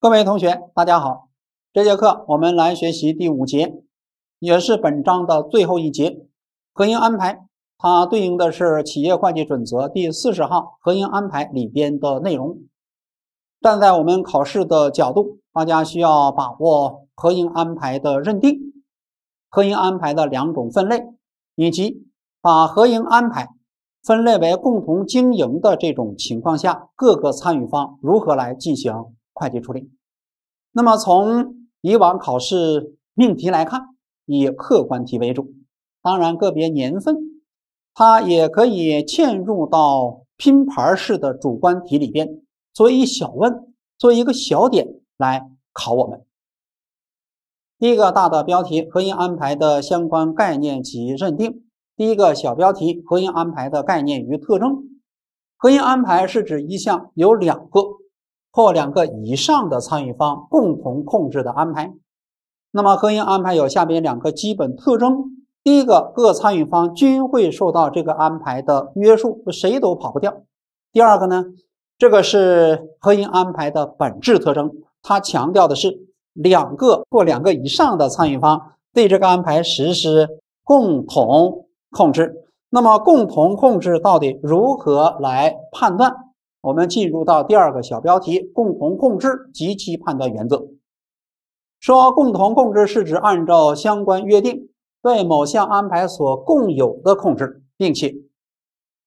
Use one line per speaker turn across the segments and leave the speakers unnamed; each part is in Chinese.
各位同学，大家好。这节课我们来学习第五节，也是本章的最后一节。合营安排，它对应的是企业会计准则第四十号《合营安排》里边的内容。站在我们考试的角度，大家需要把握合营安排的认定、合营安排的两种分类，以及把合营安排分类为共同经营的这种情况下，各个参与方如何来进行会计处理。那么从以往考试命题来看，以客观题为主，当然个别年份它也可以嵌入到拼盘式的主观题里边，作为一小问，作为一个小点来考我们。第一个大的标题：合心安排的相关概念及认定。第一个小标题：合心安排的概念与特征。合心安排是指一项有两个。或两个以上的参与方共同控制的安排，那么合营安排有下边两个基本特征：第一个，各参与方均会受到这个安排的约束，谁都跑不掉；第二个呢，这个是合营安排的本质特征，它强调的是两个或两个以上的参与方对这个安排实施共同控制。那么，共同控制到底如何来判断？我们进入到第二个小标题：共同控制及其判断原则。说共同控制是指按照相关约定对某项安排所共有的控制，并且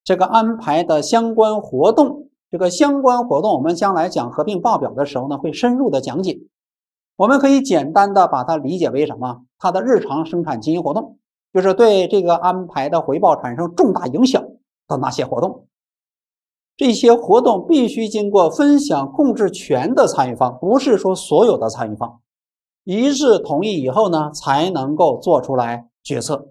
这个安排的相关活动，这个相关活动，我们将来讲合并报表的时候呢，会深入的讲解。我们可以简单的把它理解为什么？它的日常生产经营活动，就是对这个安排的回报产生重大影响的那些活动。这些活动必须经过分享控制权的参与方，不是说所有的参与方一致同意以后呢，才能够做出来决策。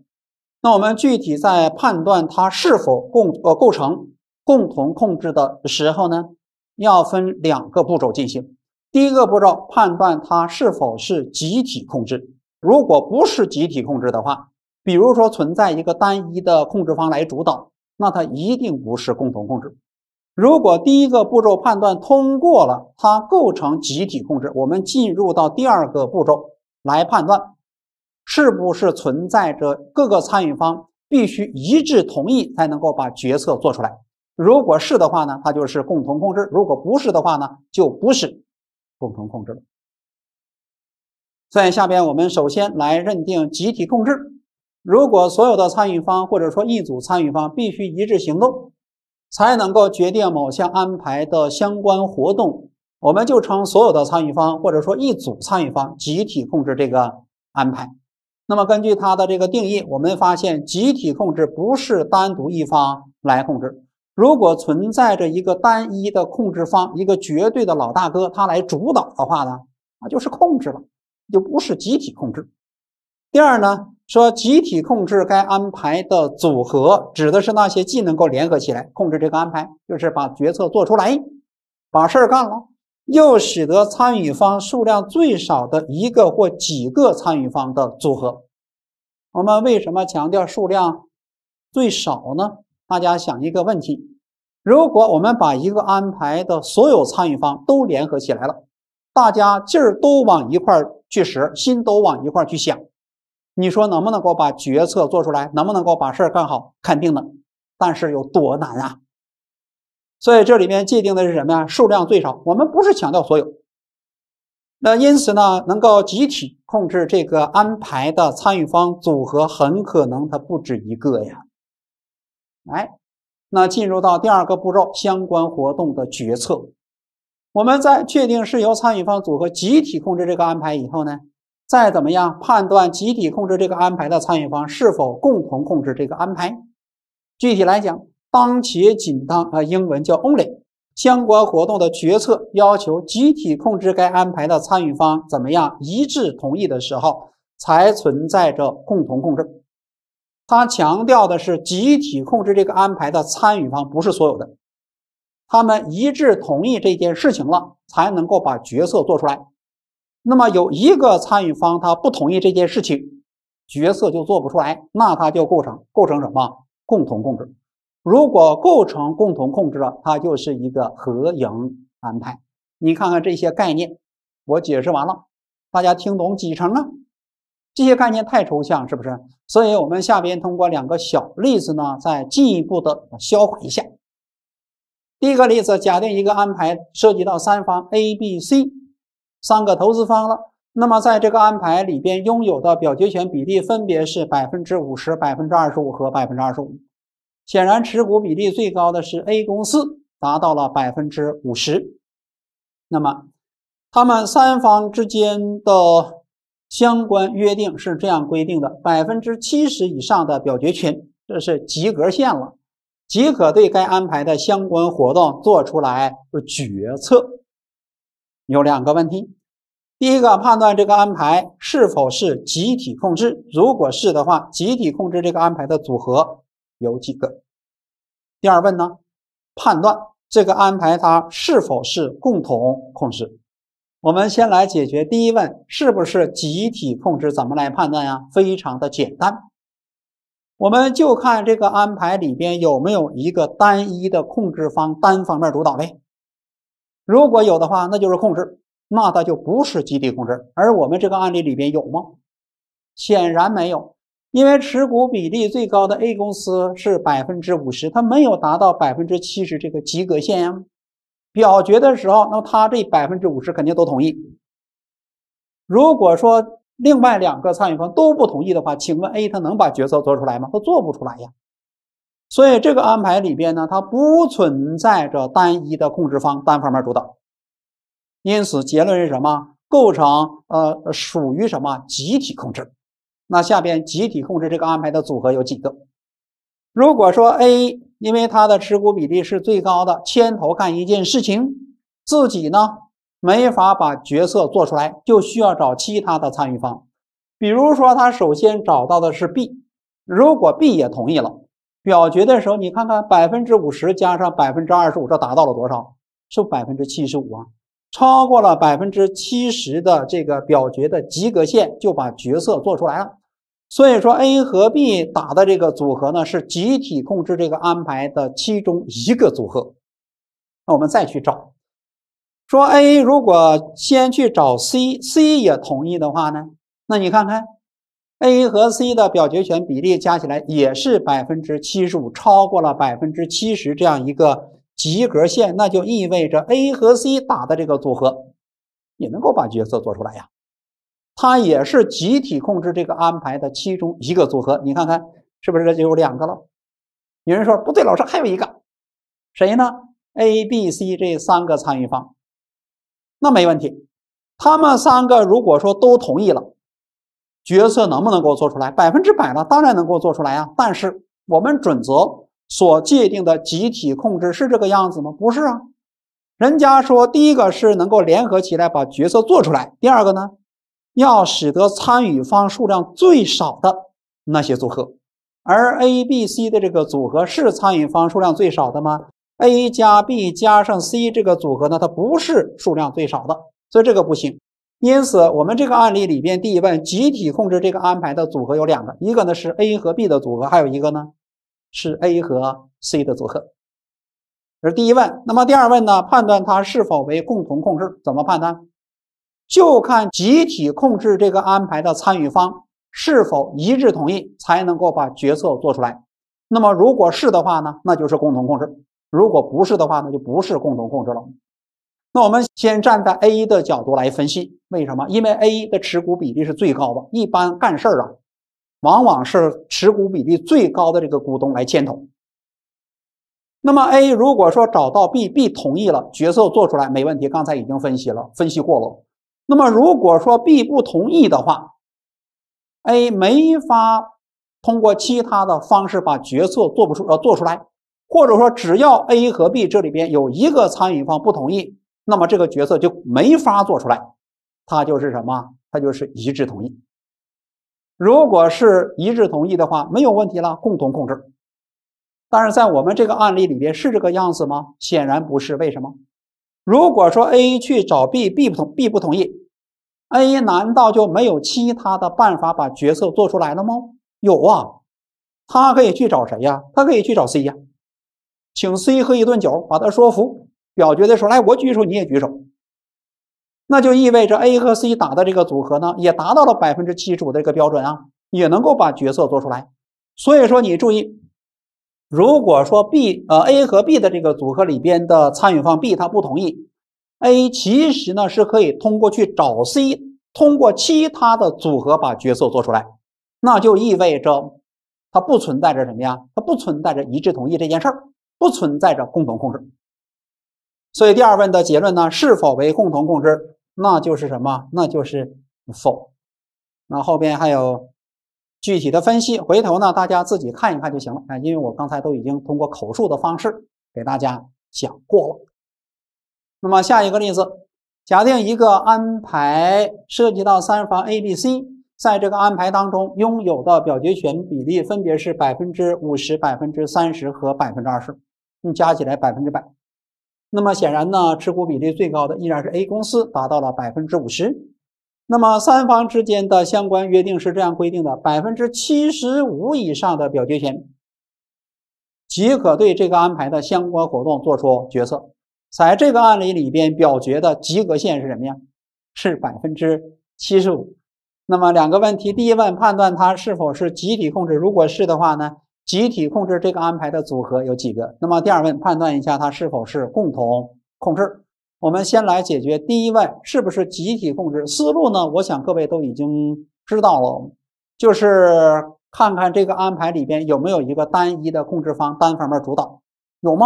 那我们具体在判断它是否共呃构成共同控制的时候呢，要分两个步骤进行。第一个步骤判断它是否是集体控制，如果不是集体控制的话，比如说存在一个单一的控制方来主导，那它一定不是共同控制。如果第一个步骤判断通过了，它构成集体控制。我们进入到第二个步骤来判断，是不是存在着各个参与方必须一致同意才能够把决策做出来。如果是的话呢，它就是共同控制；如果不是的话呢，就不是共同控制了。在下边我们首先来认定集体控制。如果所有的参与方或者说一组参与方必须一致行动。才能够决定某项安排的相关活动，我们就称所有的参与方或者说一组参与方集体控制这个安排。那么根据它的这个定义，我们发现集体控制不是单独一方来控制。如果存在着一个单一的控制方，一个绝对的老大哥他来主导的话呢，那就是控制了，就不是集体控制。第二呢，说集体控制该安排的组合，指的是那些既能够联合起来控制这个安排，就是把决策做出来，把事儿干了，又使得参与方数量最少的一个或几个参与方的组合。我们为什么强调数量最少呢？大家想一个问题：如果我们把一个安排的所有参与方都联合起来了，大家劲儿都往一块儿去使，心都往一块儿去想。你说能不能够把决策做出来？能不能够把事儿干好？肯定能，但是有多难啊！所以这里面界定的是什么呀？数量最少，我们不是强调所有。那因此呢，能够集体控制这个安排的参与方组合，很可能它不止一个呀。哎，那进入到第二个步骤，相关活动的决策，我们在确定是由参与方组合集体控制这个安排以后呢？再怎么样判断集体控制这个安排的参与方是否共同控制这个安排？具体来讲，当且仅当啊，英文叫 only 相关活动的决策要求集体控制该安排的参与方怎么样一致同意的时候，才存在着共同控制。它强调的是集体控制这个安排的参与方不是所有的，他们一致同意这件事情了，才能够把决策做出来。那么有一个参与方他不同意这件事情，决策就做不出来，那他就构成构成什么共同控制？如果构成共同控制了，它就是一个合营安排。你看看这些概念，我解释完了，大家听懂几成呢？这些概念太抽象，是不是？所以我们下边通过两个小例子呢，再进一步的消化一下。第一个例子，假定一个安排涉及到三方 A、B、C。三个投资方了，那么在这个安排里边拥有的表决权比例分别是百分之五十、百分之二十五和百分之二十五。显然，持股比例最高的是 A 公司，达到了百分之五十。那么，他们三方之间的相关约定是这样规定的：百分之七十以上的表决权，这是及格线了，即可对该安排的相关活动做出来决策。有两个问题，第一个判断这个安排是否是集体控制，如果是的话，集体控制这个安排的组合有几个？第二问呢，判断这个安排它是否是共同控制。我们先来解决第一问，是不是集体控制？怎么来判断呀？非常的简单，我们就看这个安排里边有没有一个单一的控制方单方面主导的。如果有的话，那就是控制，那它就不是集体控制。而我们这个案例里边有吗？显然没有，因为持股比例最高的 A 公司是百分之五十，它没有达到百分之七十这个及格线呀。表决的时候，那他这百分之五十肯定都同意。如果说另外两个参与方都不同意的话，请问 A 他能把决策做出来吗？他做不出来呀。所以这个安排里边呢，它不存在着单一的控制方单方面主导，因此结论是什么？构成呃属于什么集体控制？那下边集体控制这个安排的组合有几个？如果说 A 因为它的持股比例是最高的，牵头干一件事情，自己呢没法把决策做出来，就需要找其他的参与方，比如说他首先找到的是 B，如果 B 也同意了。表决的时候，你看看百分之五十加上百分之二十五，这达到了多少？是百分之七十五啊！超过了百分之七十的这个表决的及格线，就把决策做出来了。所以说，A 和 B 打的这个组合呢，是集体控制这个安排的其中一个组合。那我们再去找，说 A 如果先去找 C，C 也同意的话呢，那你看看。A 和 C 的表决权比例加起来也是百分之七十五，超过了百分之七十这样一个及格线，那就意味着 A 和 C 打的这个组合也能够把角色做出来呀。它也是集体控制这个安排的其中一个组合。你看看是不是就有两个了？有人说不对，老师还有一个谁呢？A、B、C 这三个参与方，那没问题。他们三个如果说都同意了。决策能不能给我做出来？百分之百的当然能够做出来啊！但是我们准则所界定的集体控制是这个样子吗？不是啊。人家说第一个是能够联合起来把决策做出来，第二个呢，要使得参与方数量最少的那些组合。而 A、B、C 的这个组合是参与方数量最少的吗？A 加 B 加上 C 这个组合呢，它不是数量最少的，所以这个不行。因此，我们这个案例里边第一问，集体控制这个安排的组合有两个，一个呢是 A 和 B 的组合，还有一个呢是 A 和 C 的组合。这是第一问。那么第二问呢，判断它是否为共同控制，怎么判断？就看集体控制这个安排的参与方是否一致同意，才能够把决策做出来。那么如果是的话呢，那就是共同控制；如果不是的话，那就不是共同控制了。那我们先站在 A 的角度来分析，为什么？因为 A 的持股比例是最高的，一般干事儿啊，往往是持股比例最高的这个股东来牵头。那么 A 如果说找到 B，B 同意了，决策做出来没问题。刚才已经分析了，分析过了。那么如果说 B 不同意的话，A 没法通过其他的方式把决策做不出，要做出来。或者说只要 A 和 B 这里边有一个参与方不同意。那么这个决策就没法做出来，它就是什么？它就是一致同意。如果是一致同意的话，没有问题了，共同控制。但是在我们这个案例里边是这个样子吗？显然不是。为什么？如果说 A 去找 B，B 不同，B 不同意，A 难道就没有其他的办法把决策做出来了吗？有啊，他可以去找谁呀？他可以去找 C 呀，请 C 喝一顿酒，把他说服。表决的时候，来我举手，你也举手，那就意味着 A 和 C 打的这个组合呢，也达到了百分之七十五的这个标准啊，也能够把角色做出来。所以说，你注意，如果说 B 呃 A 和 B 的这个组合里边的参与方 B 他不同意 A，其实呢是可以通过去找 C，通过其他的组合把角色做出来。那就意味着它不存在着什么呀？它不存在着一致同意这件事儿，不存在着共同控制。所以第二问的结论呢，是否为共同共知？那就是什么？那就是否。那后边还有具体的分析，回头呢大家自己看一看就行了啊，因为我刚才都已经通过口述的方式给大家讲过了。那么下一个例子，假定一个安排涉及到三方 A、B、C，在这个安排当中拥有的表决权比例分别是百分之五十、百分之三十和百分之二十，你加起来百分之百。那么显然呢，持股比例最高的依然是 A 公司，达到了百分之五十。那么三方之间的相关约定是这样规定的：百分之七十五以上的表决权即可对这个安排的相关活动做出决策。在这个案例里边，表决的及格线是什么呀？是百分之七十五。那么两个问题：第一问，判断它是否是集体控制？如果是的话呢？集体控制这个安排的组合有几个？那么第二问，判断一下它是否是共同控制。我们先来解决第一问，是不是集体控制？思路呢？我想各位都已经知道了，就是看看这个安排里边有没有一个单一的控制方单方面主导，有吗？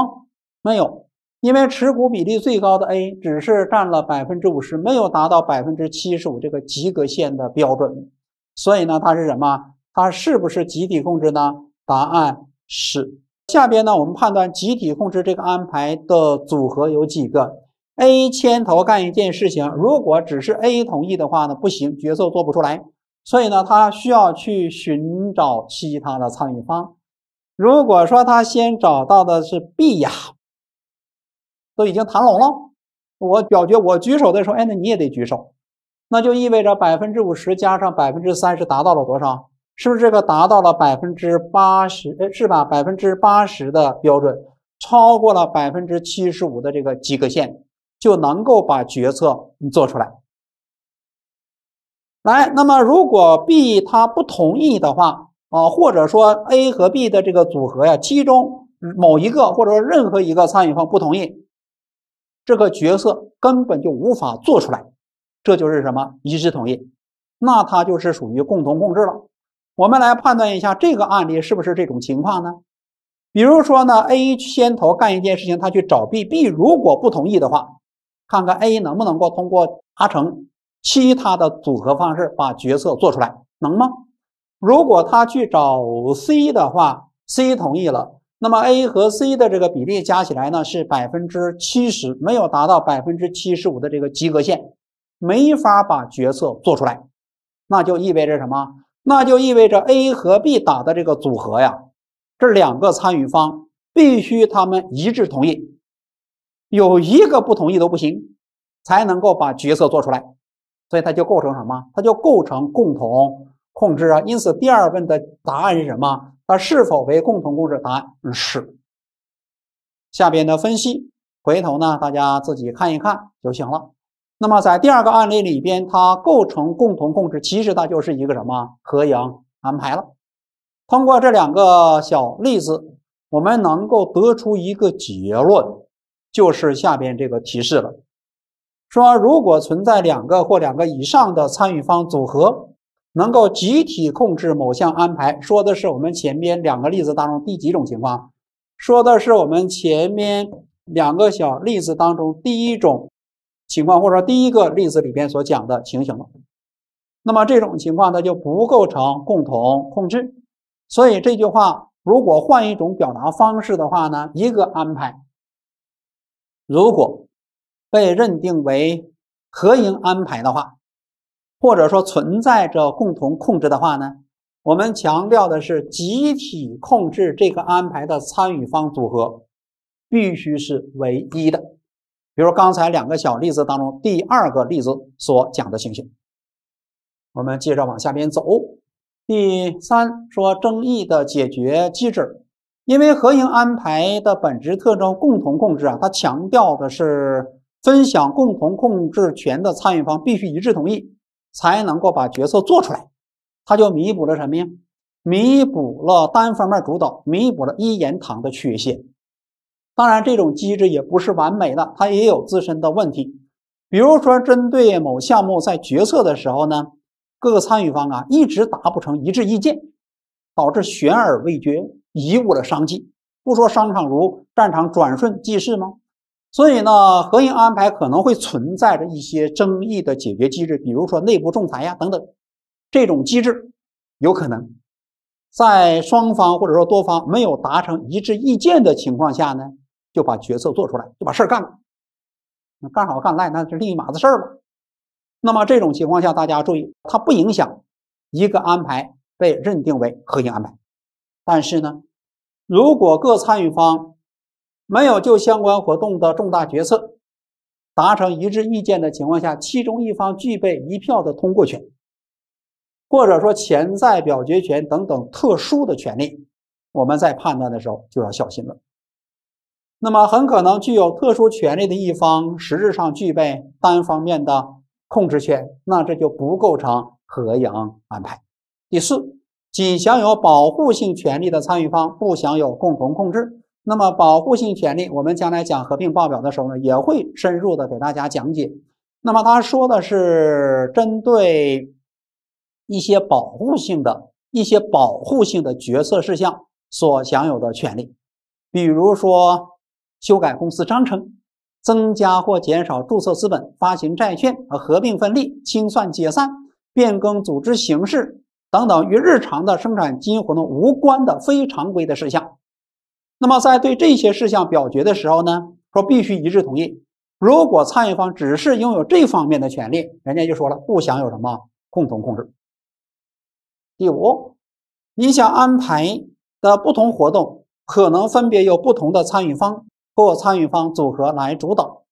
没有，因为持股比例最高的 A 只是占了百分之五十，没有达到百分之七十五这个及格线的标准，所以呢，它是什么？它是不是集体控制呢？答案是，下边呢，我们判断集体控制这个安排的组合有几个。A 牵头干一件事情，如果只是 A 同意的话呢，不行，决策做不出来。所以呢，他需要去寻找其他的参与方。如果说他先找到的是 B 呀，都已经谈拢了，我表决我举手的时候，哎，那你也得举手，那就意味着百分之五十加上百分之三十达到了多少？是不是这个达到了百分之八十？哎，是吧？百分之八十的标准超过了百分之七十五的这个及格线，就能够把决策做出来。来，那么如果 B 他不同意的话，啊，或者说 A 和 B 的这个组合呀，其中某一个或者说任何一个参与方不同意，这个决策根本就无法做出来。这就是什么一致同意？那它就是属于共同控制了。我们来判断一下这个案例是不是这种情况呢？比如说呢，A 先头干一件事情，他去找 B，B 如果不同意的话，看看 A 能不能够通过达成其他的组合方式把决策做出来，能吗？如果他去找 C 的话，C 同意了，那么 A 和 C 的这个比例加起来呢是百分之七十，没有达到百分之七十五的这个及格线，没法把决策做出来，那就意味着什么？那就意味着 A 和 B 打的这个组合呀，这两个参与方必须他们一致同意，有一个不同意都不行，才能够把决策做出来。所以它就构成什么？它就构成共同控制啊。因此第二问的答案是什么？它是否为共同控制？答案是。下边的分析，回头呢大家自己看一看就行了。那么，在第二个案例里边，它构成共同控制，其实它就是一个什么合营安排了。通过这两个小例子，我们能够得出一个结论，就是下边这个提示了：说如果存在两个或两个以上的参与方组合，能够集体控制某项安排，说的是我们前面两个例子当中第几种情况？说的是我们前面两个小例子当中第一种。情况或者说第一个例子里边所讲的情形了，那么这种情况它就不构成共同控制。所以这句话如果换一种表达方式的话呢，一个安排如果被认定为合营安排的话，或者说存在着共同控制的话呢，我们强调的是集体控制这个安排的参与方组合必须是唯一的。比如刚才两个小例子当中，第二个例子所讲的情形，我们接着往下边走。第三，说争议的解决机制，因为合营安排的本质特征共同控制啊，它强调的是分享共同控制权的参与方必须一致同意，才能够把决策做出来。它就弥补了什么呀？弥补了单方面主导，弥补了一言堂的缺陷。当然，这种机制也不是完美的，它也有自身的问题。比如说，针对某项目在决策的时候呢，各个参与方啊一直达不成一致意见，导致悬而未决，贻误了商机。不说商场如战场，转瞬即逝吗？所以呢，合营安排可能会存在着一些争议的解决机制，比如说内部仲裁呀等等。这种机制有可能在双方或者说多方没有达成一致意见的情况下呢？就把决策做出来，就把事儿干了。那干好干赖那是另一码子事儿了。那么这种情况下，大家注意，它不影响一个安排被认定为核心安排。但是呢，如果各参与方没有就相关活动的重大决策达成一致意见的情况下，其中一方具备一票的通过权，或者说潜在表决权等等特殊的权利，我们在判断的时候就要小心了。那么很可能具有特殊权利的一方实质上具备单方面的控制权，那这就不构成合营安排。第四，仅享有保护性权利的参与方不享有共同控制。那么，保护性权利，我们将来讲合并报表的时候呢，也会深入的给大家讲解。那么他说的是针对一些保护性的一些保护性的决策事项所享有的权利，比如说。修改公司章程、增加或减少注册资本、发行债券和合并、分立、清算、解散、变更组织形式等等，与日常的生产经营活动无关的非常规的事项。那么，在对这些事项表决的时候呢，说必须一致同意。如果参与方只是拥有这方面的权利，人家就说了不享有什么共同控制。第五，你想安排的不同活动，可能分别有不同的参与方。或参与方组合来主导，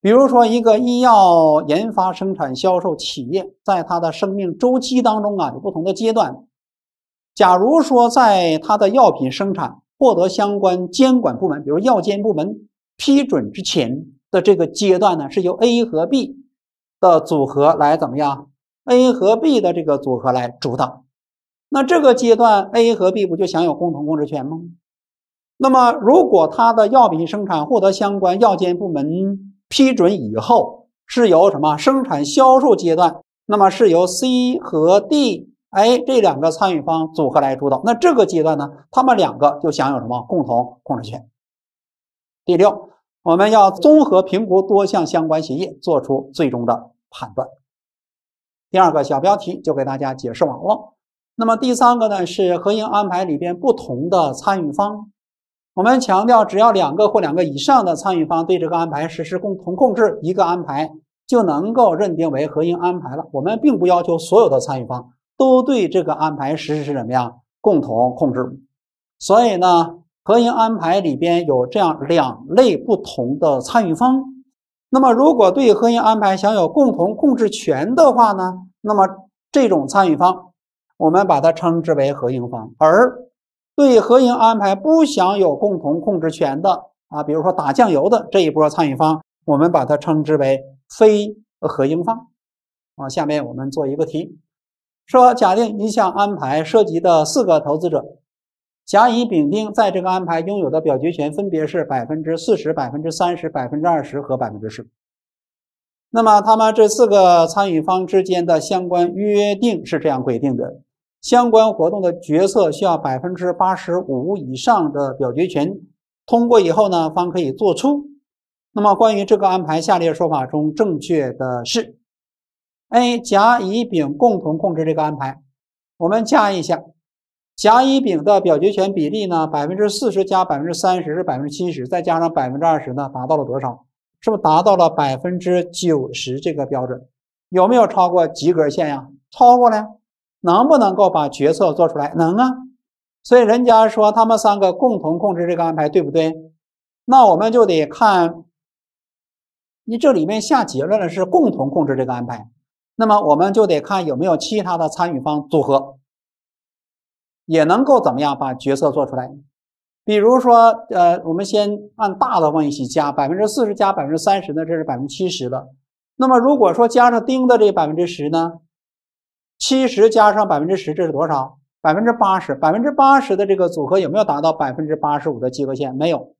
比如说一个医药研发、生产、销售企业，在它的生命周期当中啊，有不同的阶段。假如说在它的药品生产获得相关监管部门，比如药监部门批准之前的这个阶段呢，是由 A 和 B 的组合来怎么样？A 和 B 的这个组合来主导。那这个阶段 A 和 B 不就享有共同控制权吗？那么，如果它的药品生产获得相关药监部门批准以后，是由什么生产销售阶段？那么是由 C 和 D A 这两个参与方组合来主导。那这个阶段呢，他们两个就享有什么共同控制权？第六，我们要综合评估多项相关协议，做出最终的判断。第二个小标题就给大家解释完了。那么第三个呢，是合营安排里边不同的参与方。我们强调，只要两个或两个以上的参与方对这个安排实施共同控制，一个安排就能够认定为合营安排了。我们并不要求所有的参与方都对这个安排实施是什么呀？共同控制。所以呢，合营安排里边有这样两类不同的参与方。那么，如果对合营安排享有共同控制权的话呢，那么这种参与方，我们把它称之为合营方，而。对合营安排不享有共同控制权的啊，比如说打酱油的这一波参与方，我们把它称之为非合营方啊。下面我们做一个题，说假定一项安排涉及的四个投资者甲、乙、丙、丁，在这个安排拥有的表决权分别是百分之四十、百分之三十、百分之二十和百分之十。那么他们这四个参与方之间的相关约定是这样规定的。相关活动的决策需要百分之八十五以上的表决权通过以后呢，方可以做出。那么关于这个安排，下列说法中正确的是：A. 甲、乙、丙共同控制这个安排。我们加一下，甲、乙、丙的表决权比例呢？百分之四十加百分之三十是百分之七十，再加上百分之二十呢，达到了多少？是不是达到了百分之九十这个标准？有没有超过及格线呀？超过了。呀。能不能够把决策做出来？能啊，所以人家说他们三个共同控制这个安排，对不对？那我们就得看，你这里面下结论了是共同控制这个安排，那么我们就得看有没有其他的参与方组合，也能够怎么样把决策做出来？比如说，呃，我们先按大的问一起加百分之四十加百分之三十呢，这是百分之七十了。那么如果说加上丁的这百分之十呢？七十加上百分之十，这是多少？百分之八十，百分之八十的这个组合有没有达到百分之八十五的及格线？没有，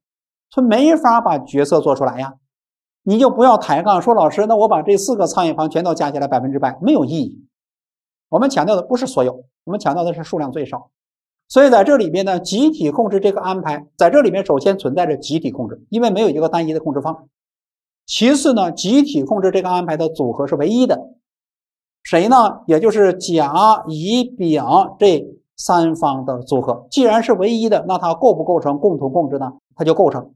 他没法把决策做出来呀！你就不要抬杠说老师，那我把这四个参与方全都加起来百分之百，没有意义。我们强调的不是所有，我们强调的是数量最少。所以在这里边呢，集体控制这个安排，在这里面首先存在着集体控制，因为没有一个单一的控制方。其次呢，集体控制这个安排的组合是唯一的。谁呢？也就是甲、乙、丙这三方的组合。既然是唯一的，那它构不构成共同控制呢？它就构成。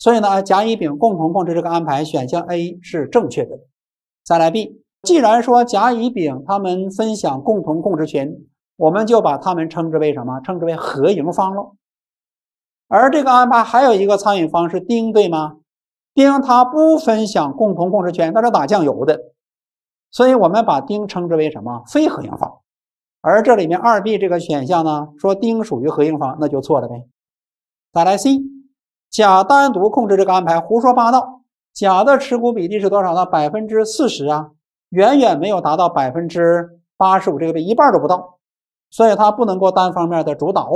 所以呢，甲、乙、丙共同控制这个安排，选项 A 是正确的。再来 B，既然说甲、乙、丙他们分享共同控制权，我们就把他们称之为什么？称之为合营方了。而这个安排还有一个参与方是丁，对吗？丁他不分享共同控制权，他是打酱油的。所以，我们把丁称之为什么非合营方，而这里面二 B 这个选项呢，说丁属于合营方，那就错了呗。再来 C，甲单独控制这个安排，胡说八道。甲的持股比例是多少呢？百分之四十啊，远远没有达到百分之八十五这个比，一半都不到，所以它不能够单方面的主导。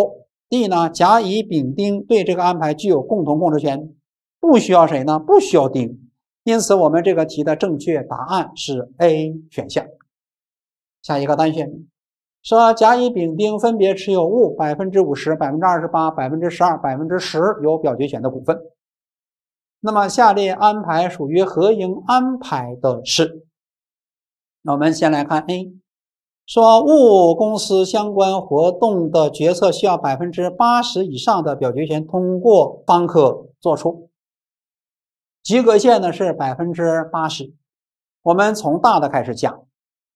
D 呢，甲乙丙丁对这个安排具有共同控制权，不需要谁呢？不需要丁。因此，我们这个题的正确答案是 A 选项。下一个单选，说甲、乙、丙、丁分别持有物百分之五十、百分之二十八、百分之十二、百分之十有表决权的股份。那么，下列安排属于合营安排的是？那我们先来看 A，说物公司相关活动的决策需要百分之八十以上的表决权通过方可做出。及格线呢是百分之八十，我们从大的开始讲。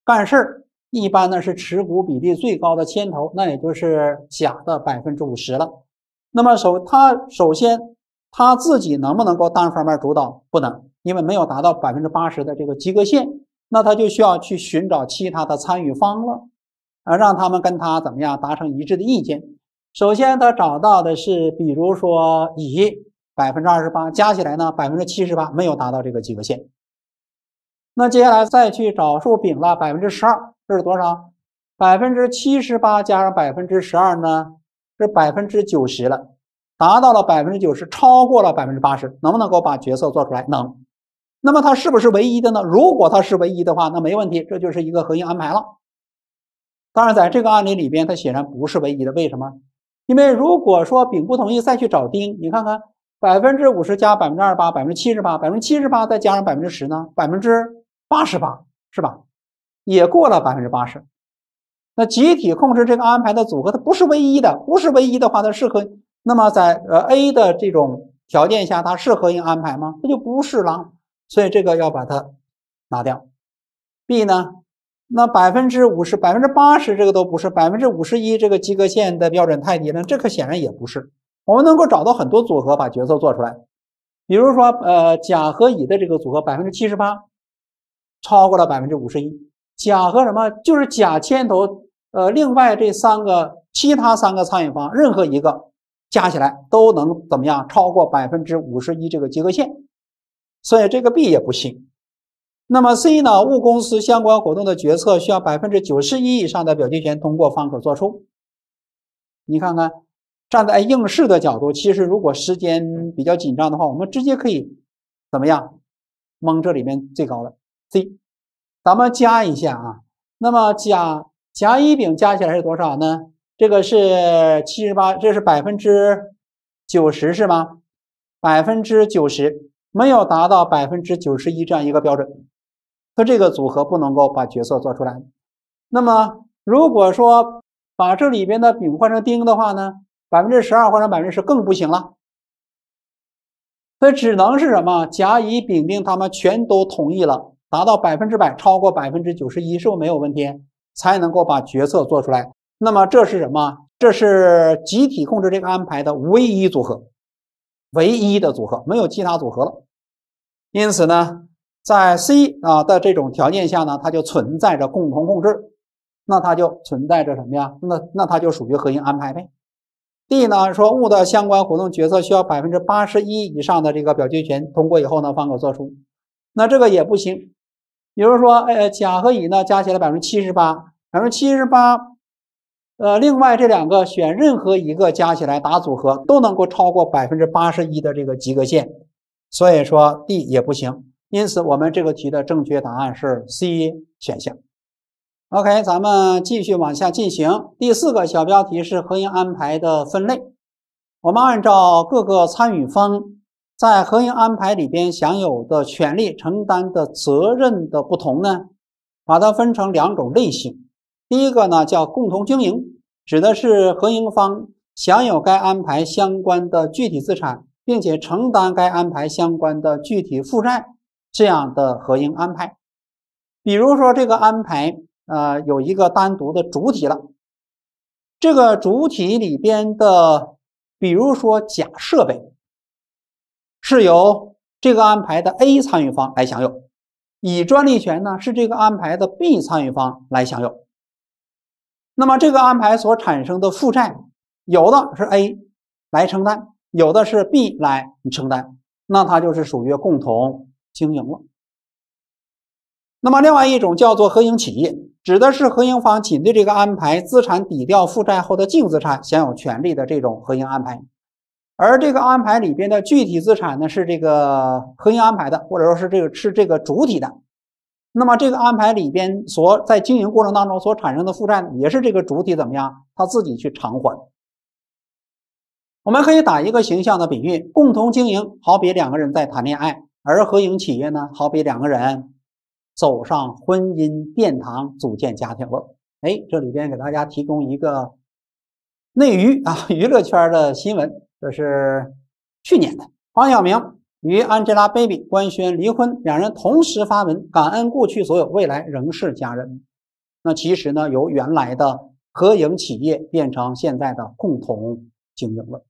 干事儿一般呢是持股比例最高的牵头，那也就是甲的百分之五十了。那么首他首先他自己能不能够单方面主导？不能，因为没有达到百分之八十的这个及格线，那他就需要去寻找其他的参与方了，啊，让他们跟他怎么样达成一致的意见。首先他找到的是，比如说乙。百分之二十八加起来呢，百分之七十八没有达到这个及格线。那接下来再去找数丙了，百分之十二，这是多少？百分之七十八加上百分之十二呢，是百分之九十了，达到了百分之九十，超过了百分之八十，能不能够把决策做出来？能。那么它是不是唯一的呢？如果它是唯一的，话那没问题，这就是一个核心安排了。当然，在这个案例里边，它显然不是唯一的。为什么？因为如果说丙不同意再去找丁，你看看。百分之五十加百分之二十八，百分之七十八，百分之七十八再加上百分之十呢？百分之八十八是吧？也过了百分之八十。那集体控制这个安排的组合，它不是唯一的。不是唯一的话，它适合。那么在呃 A 的这种条件下，它适合应安排吗？它就不是了。所以这个要把它拿掉。B 呢？那百分之五十、百分之八十这个都不是。百分之五十一这个及格线的标准太低了，这可显然也不是。我们能够找到很多组合把决策做出来，比如说，呃，甲和乙的这个组合百分之七十八，超过了百分之五十一。甲和什么？就是甲牵头，呃，另外这三个其他三个参与方任何一个加起来都能怎么样？超过百分之五十一这个及格线，所以这个 B 也不行。那么 C 呢？物公司相关活动的决策需要百分之九十一以上的表决权通过方可做出。你看看。站在应试的角度，其实如果时间比较紧张的话，我们直接可以怎么样蒙这里面最高的 C。咱们加一下啊，那么甲甲乙丙加起来是多少呢？这个是七十八，这是百分之九十是吗？百分之九十没有达到百分之九十一这样一个标准，那这个组合不能够把角色做出来。那么如果说把这里边的丙换成丁的话呢？百分之十二换成百分之十更不行了，那只能是什么？甲乙丙丁他们全都同意了，达到百分之百，超过百分之九十一，是不是没有问题？才能够把决策做出来。那么这是什么？这是集体控制这个安排的唯一组合，唯一的组合，没有其他组合了。因此呢，在 C 啊的这种条件下呢，它就存在着共同控制，那它就存在着什么呀？那那它就属于核心安排呗。D 呢说，物的相关活动决策需要百分之八十一以上的这个表决权通过以后呢，方可做出。那这个也不行。比如说，呃，甲和乙呢加起来百分之七十八，百分之七十八，呃，另外这两个选任何一个加起来打组合都能够超过百分之八十一的这个及格线，所以说 D 也不行。因此，我们这个题的正确答案是 C 选项。OK，咱们继续往下进行。第四个小标题是合营安排的分类。我们按照各个参与方在合营安排里边享有的权利、承担的责任的不同呢，把它分成两种类型。第一个呢叫共同经营，指的是合营方享有该安排相关的具体资产，并且承担该安排相关的具体负债这样的合营安排。比如说这个安排。啊，有一个单独的主体了。这个主体里边的，比如说甲设备，是由这个安排的 A 参与方来享有；乙专利权呢，是这个安排的 B 参与方来享有。那么这个安排所产生的负债，有的是 A 来承担，有的是 B 来承担，那它就是属于共同经营了。那么，另外一种叫做合营企业，指的是合营方仅对这个安排资产抵掉负债后的净资产享有权利的这种合营安排，而这个安排里边的具体资产呢，是这个合营安排的，或者说是这个是这个主体的。那么，这个安排里边所在经营过程当中所产生的负债，也是这个主体怎么样，他自己去偿还。我们可以打一个形象的比喻：共同经营好比两个人在谈恋爱，而合营企业呢，好比两个人。走上婚姻殿堂，组建家庭了。哎，这里边给大家提供一个内娱啊，娱乐圈的新闻，这是去年的黄晓明与 Angelababy 官宣离婚，两人同时发文，感恩过去所有，未来仍是家人。那其实呢，由原来的合营企业变成现在的共同经营了。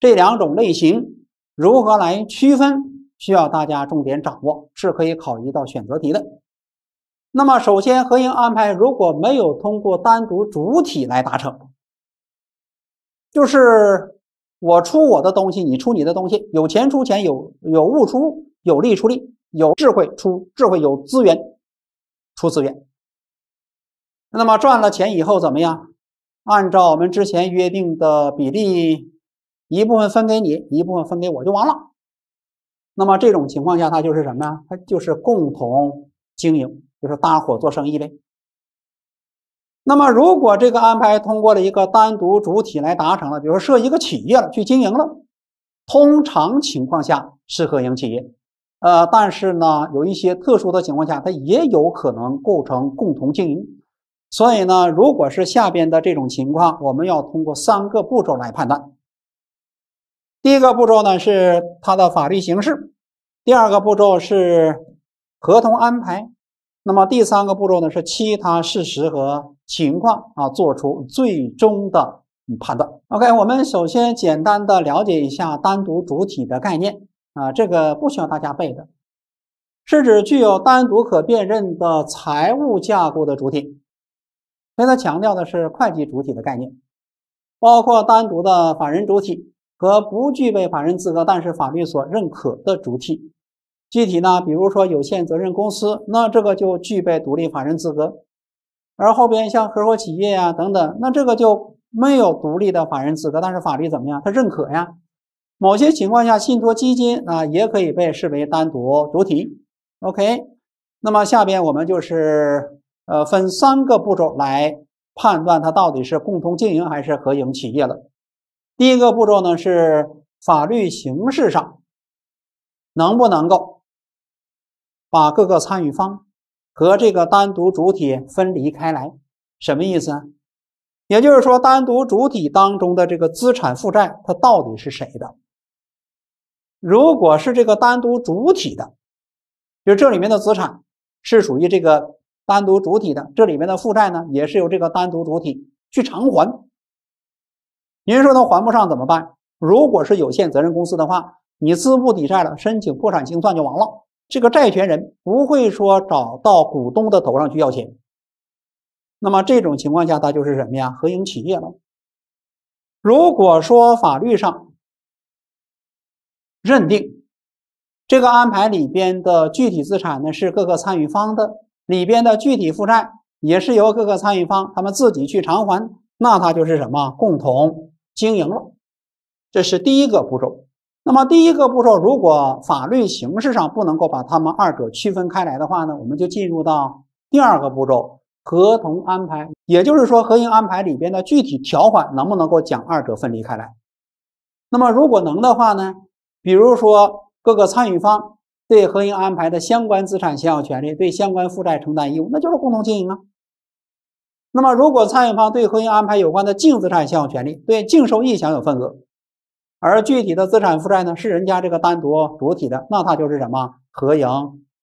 这两种类型如何来区分？需要大家重点掌握，是可以考一道选择题的。那么，首先合营安排如果没有通过单独主体来达成，就是我出我的东西，你出你的东西，有钱出钱，有有物出物，有力出力，有智慧出智慧，有资源出资源。那么赚了钱以后怎么样？按照我们之前约定的比例，一部分分给你，一部分分给我就完了。那么这种情况下，它就是什么呀？它就是共同经营，就是搭伙做生意呗。那么，如果这个安排通过了一个单独主体来达成了，比如设一个企业去经营了，通常情况下是合营企业。呃，但是呢，有一些特殊的情况下，它也有可能构成共同经营。所以呢，如果是下边的这种情况，我们要通过三个步骤来判断。第一个步骤呢是它的法律形式，第二个步骤是合同安排，那么第三个步骤呢是其他事实和情况啊，做出最终的判断。OK，我们首先简单的了解一下单独主体的概念啊，这个不需要大家背的，是指具有单独可辨认的财务架构的主体，所以它强调的是会计主体的概念，包括单独的法人主体。和不具备法人资格，但是法律所认可的主体，具体呢？比如说有限责任公司，那这个就具备独立法人资格；而后边像合伙企业呀等等，那这个就没有独立的法人资格，但是法律怎么样？它认可呀。某些情况下，信托基金啊也可以被视为单独主体。OK，那么下边我们就是呃分三个步骤来判断它到底是共同经营还是合营企业了。第一个步骤呢是法律形式上能不能够把各个参与方和这个单独主体分离开来？什么意思？也就是说，单独主体当中的这个资产负债，它到底是谁的？如果是这个单独主体的，就这里面的资产是属于这个单独主体的，这里面的负债呢，也是由这个单独主体去偿还。您说他还不上怎么办？如果是有限责任公司的话，你资不抵债了，申请破产清算就完了。这个债权人不会说找到股东的头上去要钱。那么这种情况下，它就是什么呀？合营企业了。如果说法律上认定这个安排里边的具体资产呢是各个参与方的，里边的具体负债也是由各个参与方他们自己去偿还，那它就是什么共同？经营了，这是第一个步骤。那么第一个步骤，如果法律形式上不能够把他们二者区分开来的话呢，我们就进入到第二个步骤，合同安排，也就是说，合营安排里边的具体条款能不能够将二者分离开来？那么如果能的话呢，比如说各个参与方对合营安排的相关资产享有权利，对相关负债承担义务，那就是共同经营啊。那么，如果参与方对合营安排有关的净资产享有权利，对净收益享有份额，而具体的资产负债呢是人家这个单独主体的，那它就是什么合营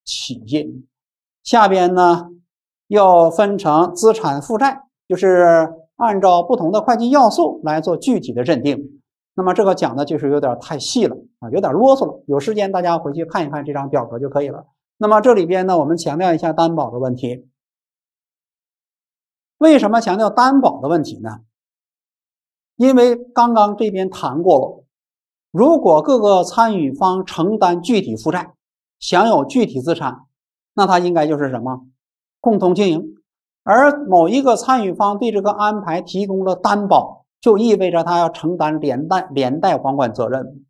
企业。下边呢要分成资产负债，就是按照不同的会计要素来做具体的认定。那么这个讲的就是有点太细了啊，有点啰嗦了。有时间大家回去看一看这张表格就可以了。那么这里边呢，我们强调一下担保的问题。为什么强调担保的问题呢？因为刚刚这边谈过了，如果各个参与方承担具体负债、享有具体资产，那他应该就是什么共同经营。而某一个参与方对这个安排提供了担保，就意味着他要承担连带连带还款责任，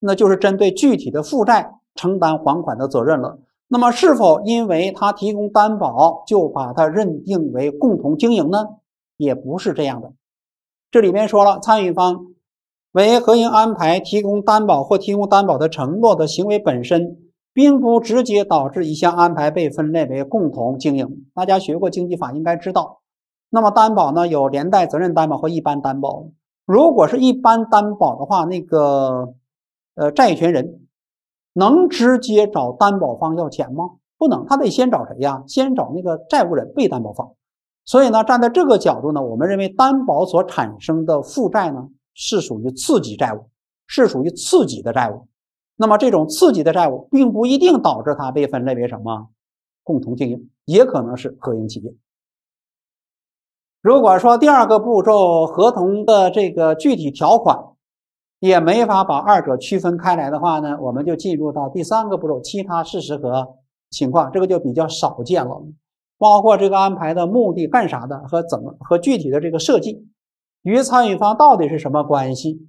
那就是针对具体的负债承担还款的责任了。那么，是否因为他提供担保就把他认定为共同经营呢？也不是这样的。这里面说了，参与方为合营安排提供担保或提供担保的承诺的行为本身，并不直接导致一项安排被分类为共同经营。大家学过经济法应该知道，那么担保呢，有连带责任担保和一般担保。如果是一般担保的话，那个呃，债权人。能直接找担保方要钱吗？不能，他得先找谁呀？先找那个债务人、被担保方。所以呢，站在这个角度呢，我们认为担保所产生的负债呢，是属于次级债务，是属于次级的债务。那么这种次级的债务，并不一定导致它被分类为什么共同经营，也可能是合营企业。如果说第二个步骤合同的这个具体条款。也没法把二者区分开来的话呢，我们就进入到第三个步骤，其他事实和情况，这个就比较少见了。包括这个安排的目的干啥的，和怎么和具体的这个设计，与参与方到底是什么关系，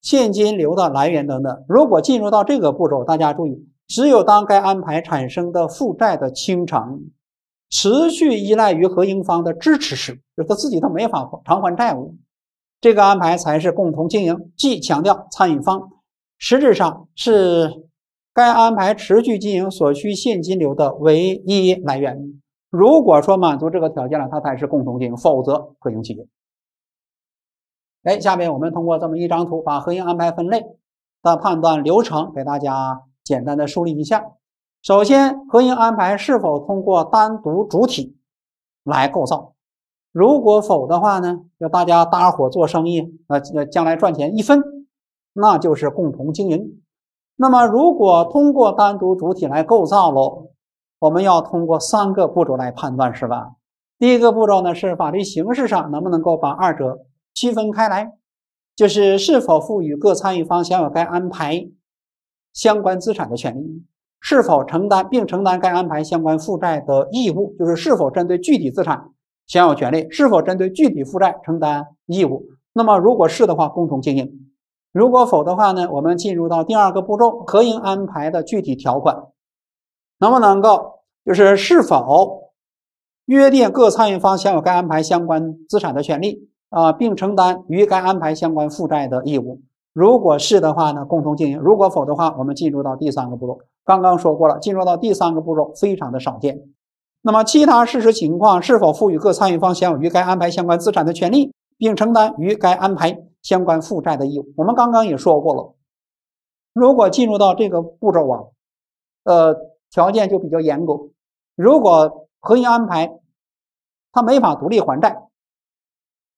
现金流的来源等等。如果进入到这个步骤，大家注意，只有当该安排产生的负债的清偿持续依赖于合营方的支持时，就他自己他没法偿还债务。这个安排才是共同经营，既强调参与方，实质上是该安排持续经营所需现金流的唯一来源。如果说满足这个条件了，它才是共同经营，否则合营企业。哎，下面我们通过这么一张图，把合营安排分类的判断流程给大家简单的梳理一下。首先，合营安排是否通过单独主体来构造？如果否的话呢？要大家搭伙做生意，那那将来赚钱一分，那就是共同经营。那么，如果通过单独主体来构造喽，我们要通过三个步骤来判断，是吧？第一个步骤呢，是法律形式上能不能够把二者区分开来，就是是否赋予各参与方享有该安排相关资产的权利，是否承担并承担该安排相关负债的义务，就是是否针对具体资产。享有权利是否针对具体负债承担义务？那么如果是的话，共同经营；如果否的话呢？我们进入到第二个步骤，合营安排的具体条款能不能够？就是是否约定各参与方享有该安排相关资产的权利啊，并承担与该安排相关负债的义务？如果是的话呢？共同经营；如果否的话，我们进入到第三个步骤。刚刚说过了，进入到第三个步骤非常的少见。那么，其他事实情况是否赋予各参与方享有与该安排相关资产的权利，并承担与该安排相关负债的义务？我们刚刚也说过了，如果进入到这个步骤啊，呃，条件就比较严格。如果合心安排他没法独立还债，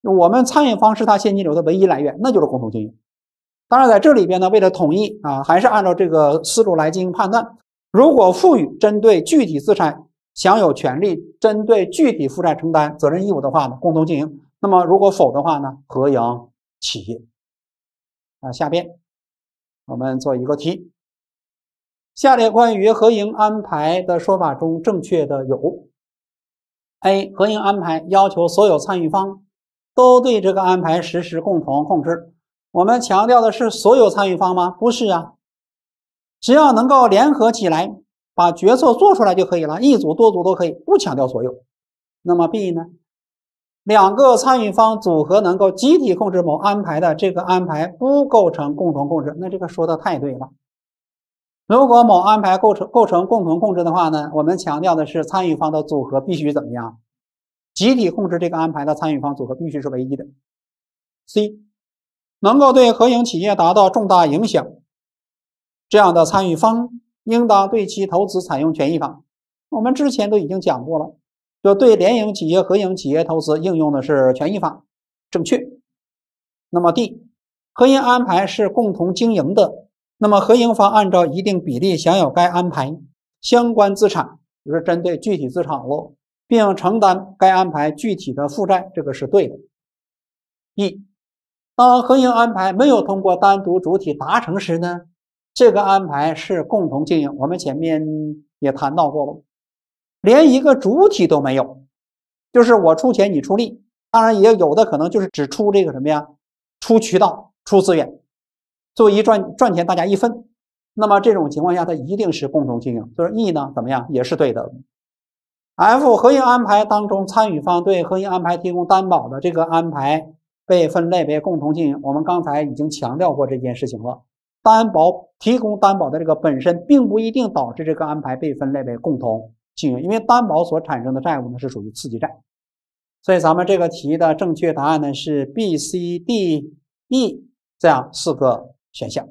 我们参与方是他现金流的唯一来源，那就是共同经营。当然，在这里边呢，为了统一啊，还是按照这个思路来进行判断。如果赋予针对具体资产。享有权利，针对具体负债承担责任义务的话呢，共同经营；那么如果否的话呢，合营企业。啊，下边我们做一个题。下列关于合营安排的说法中正确的有：A. 合营安排要求所有参与方都对这个安排实施共同控制。我们强调的是所有参与方吗？不是啊，只要能够联合起来。把决策做出来就可以了，一组多组都可以，不强调所有。那么 B 呢？两个参与方组合能够集体控制某安排的这个安排不构成共同控制，那这个说的太对了。如果某安排构成构成共同控制的话呢，我们强调的是参与方的组合必须怎么样？集体控制这个安排的参与方组合必须是唯一的。C 能够对合营企业达到重大影响，这样的参与方。应当对其投资采用权益法。我们之前都已经讲过了，就对联营企业、合营企业投资应用的是权益法，正确。那么 D，合营安排是共同经营的，那么合营方按照一定比例享有该安排相关资产，就是针对具体资产喽，并承担该安排具体的负债，这个是对的。E，当合营安排没有通过单独主体达成时呢？这个安排是共同经营，我们前面也谈到过了，连一个主体都没有，就是我出钱你出力，当然也有的可能就是只出这个什么呀，出渠道、出资源，作为赚赚钱大家一分，那么这种情况下它一定是共同经营。所以 E 呢怎么样也是对的。F 合营安排当中，参与方对合营安排提供担保的这个安排被分类为共同经营，我们刚才已经强调过这件事情了。担保提供担保的这个本身并不一定导致这个安排被分类为共同经营，因为担保所产生的债务呢是属于次级债，所以咱们这个题的正确答案呢是 B C D E 这样四个选项。